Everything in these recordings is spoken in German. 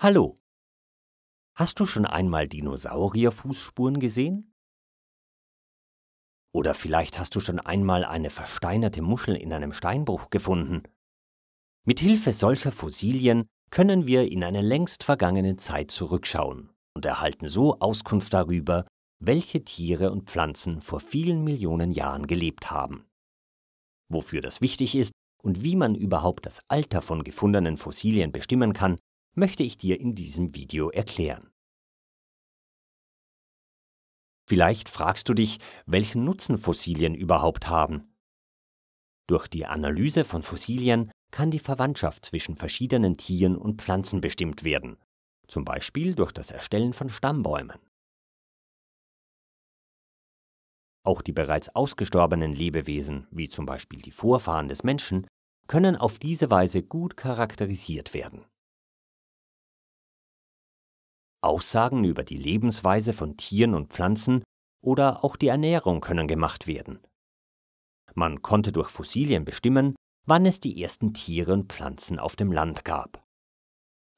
Hallo. Hast du schon einmal Dinosaurierfußspuren gesehen? Oder vielleicht hast du schon einmal eine versteinerte Muschel in einem Steinbruch gefunden. Mit Hilfe solcher Fossilien können wir in eine längst vergangene Zeit zurückschauen und erhalten so Auskunft darüber, welche Tiere und Pflanzen vor vielen Millionen Jahren gelebt haben. Wofür das wichtig ist und wie man überhaupt das Alter von gefundenen Fossilien bestimmen kann, möchte ich dir in diesem Video erklären. Vielleicht fragst du dich, welchen Nutzen Fossilien überhaupt haben. Durch die Analyse von Fossilien kann die Verwandtschaft zwischen verschiedenen Tieren und Pflanzen bestimmt werden, zum Beispiel durch das Erstellen von Stammbäumen. Auch die bereits ausgestorbenen Lebewesen, wie zum Beispiel die Vorfahren des Menschen, können auf diese Weise gut charakterisiert werden. Aussagen über die Lebensweise von Tieren und Pflanzen oder auch die Ernährung können gemacht werden. Man konnte durch Fossilien bestimmen, wann es die ersten Tiere und Pflanzen auf dem Land gab.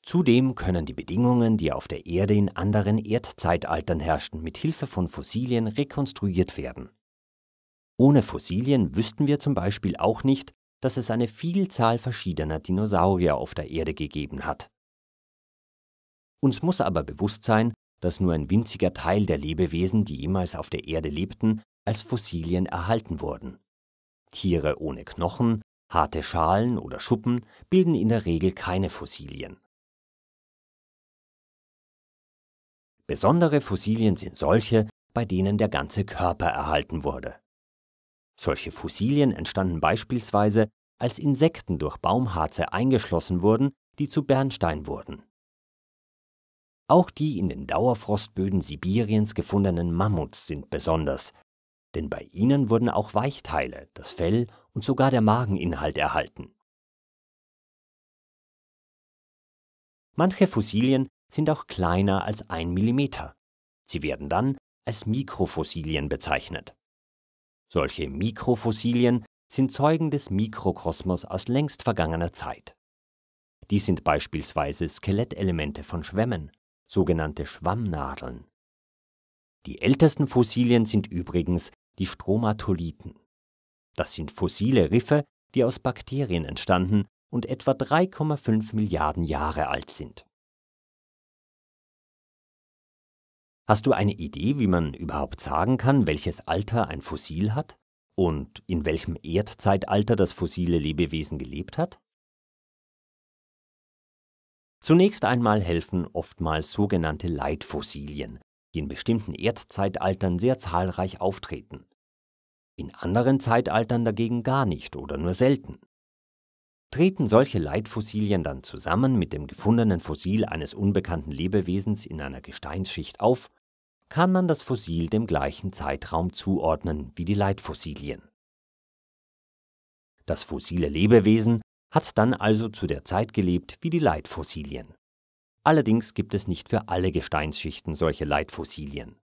Zudem können die Bedingungen, die auf der Erde in anderen Erdzeitaltern herrschten, mit Hilfe von Fossilien rekonstruiert werden. Ohne Fossilien wüssten wir zum Beispiel auch nicht, dass es eine Vielzahl verschiedener Dinosaurier auf der Erde gegeben hat. Uns muss aber bewusst sein, dass nur ein winziger Teil der Lebewesen, die jemals auf der Erde lebten, als Fossilien erhalten wurden. Tiere ohne Knochen, harte Schalen oder Schuppen bilden in der Regel keine Fossilien. Besondere Fossilien sind solche, bei denen der ganze Körper erhalten wurde. Solche Fossilien entstanden beispielsweise, als Insekten durch Baumharze eingeschlossen wurden, die zu Bernstein wurden. Auch die in den Dauerfrostböden Sibiriens gefundenen Mammuts sind besonders, denn bei ihnen wurden auch Weichteile, das Fell und sogar der Mageninhalt erhalten. Manche Fossilien sind auch kleiner als ein Millimeter. Sie werden dann als Mikrofossilien bezeichnet. Solche Mikrofossilien sind Zeugen des Mikrokosmos aus längst vergangener Zeit. Dies sind beispielsweise Skelettelemente von Schwämmen, sogenannte Schwammnadeln. Die ältesten Fossilien sind übrigens die Stromatolithen. Das sind fossile Riffe, die aus Bakterien entstanden und etwa 3,5 Milliarden Jahre alt sind. Hast du eine Idee, wie man überhaupt sagen kann, welches Alter ein Fossil hat und in welchem Erdzeitalter das fossile Lebewesen gelebt hat? Zunächst einmal helfen oftmals sogenannte Leitfossilien, die in bestimmten Erdzeitaltern sehr zahlreich auftreten. In anderen Zeitaltern dagegen gar nicht oder nur selten. Treten solche Leitfossilien dann zusammen mit dem gefundenen Fossil eines unbekannten Lebewesens in einer Gesteinsschicht auf, kann man das Fossil dem gleichen Zeitraum zuordnen wie die Leitfossilien. Das fossile Lebewesen hat dann also zu der Zeit gelebt wie die Leitfossilien. Allerdings gibt es nicht für alle Gesteinsschichten solche Leitfossilien.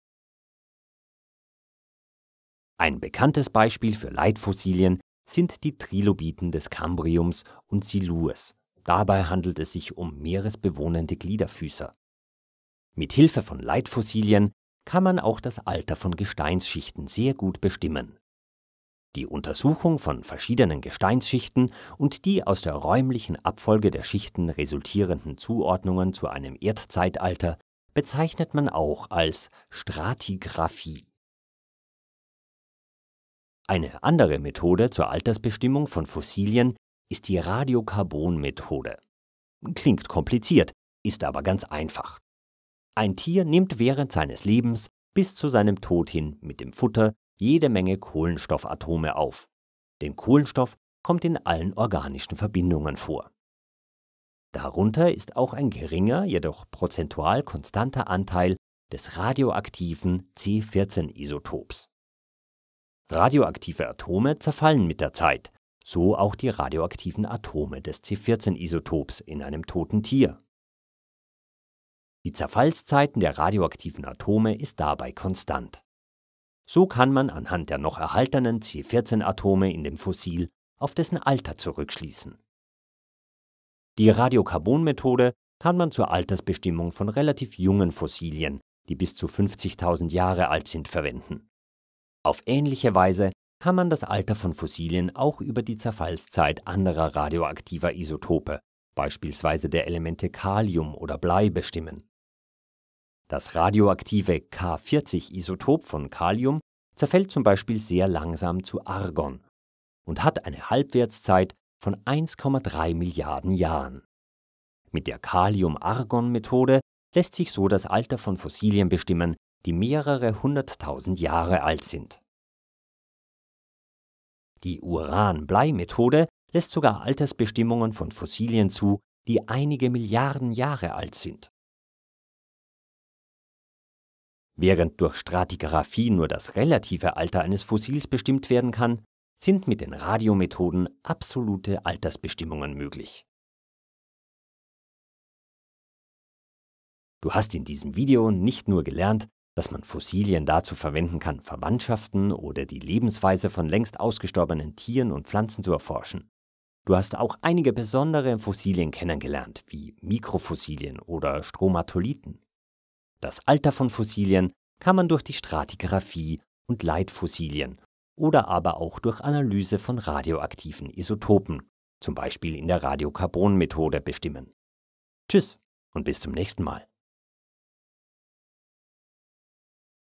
Ein bekanntes Beispiel für Leitfossilien sind die Trilobiten des Kambriums und Silures. Dabei handelt es sich um meeresbewohnende Gliederfüßer. Mit Hilfe von Leitfossilien kann man auch das Alter von Gesteinsschichten sehr gut bestimmen die Untersuchung von verschiedenen Gesteinsschichten und die aus der räumlichen Abfolge der Schichten resultierenden Zuordnungen zu einem Erdzeitalter bezeichnet man auch als Stratigraphie. Eine andere Methode zur Altersbestimmung von Fossilien ist die Radiokarbonmethode. Klingt kompliziert, ist aber ganz einfach. Ein Tier nimmt während seines Lebens bis zu seinem Tod hin mit dem Futter jede Menge Kohlenstoffatome auf. Denn Kohlenstoff kommt in allen organischen Verbindungen vor. Darunter ist auch ein geringer, jedoch prozentual konstanter Anteil des radioaktiven C14-Isotops. Radioaktive Atome zerfallen mit der Zeit, so auch die radioaktiven Atome des C14-Isotops in einem toten Tier. Die Zerfallszeiten der radioaktiven Atome ist dabei konstant. So kann man anhand der noch erhaltenen C14-Atome in dem Fossil auf dessen Alter zurückschließen. Die Radiokarbon-Methode kann man zur Altersbestimmung von relativ jungen Fossilien, die bis zu 50.000 Jahre alt sind, verwenden. Auf ähnliche Weise kann man das Alter von Fossilien auch über die Zerfallszeit anderer radioaktiver Isotope, beispielsweise der Elemente Kalium oder Blei, bestimmen. Das radioaktive K40-Isotop von Kalium zerfällt zum Beispiel sehr langsam zu Argon und hat eine Halbwertszeit von 1,3 Milliarden Jahren. Mit der Kalium-Argon-Methode lässt sich so das Alter von Fossilien bestimmen, die mehrere hunderttausend Jahre alt sind. Die Uran-Blei-Methode lässt sogar Altersbestimmungen von Fossilien zu, die einige Milliarden Jahre alt sind. Während durch Stratigraphie nur das relative Alter eines Fossils bestimmt werden kann, sind mit den Radiomethoden absolute Altersbestimmungen möglich. Du hast in diesem Video nicht nur gelernt, dass man Fossilien dazu verwenden kann, Verwandtschaften oder die Lebensweise von längst ausgestorbenen Tieren und Pflanzen zu erforschen. Du hast auch einige besondere Fossilien kennengelernt, wie Mikrofossilien oder Stromatoliten. Das Alter von Fossilien kann man durch die Stratigraphie und Leitfossilien oder aber auch durch Analyse von radioaktiven Isotopen, zum Beispiel in der Radiokarbonmethode, bestimmen. Tschüss und bis zum nächsten Mal.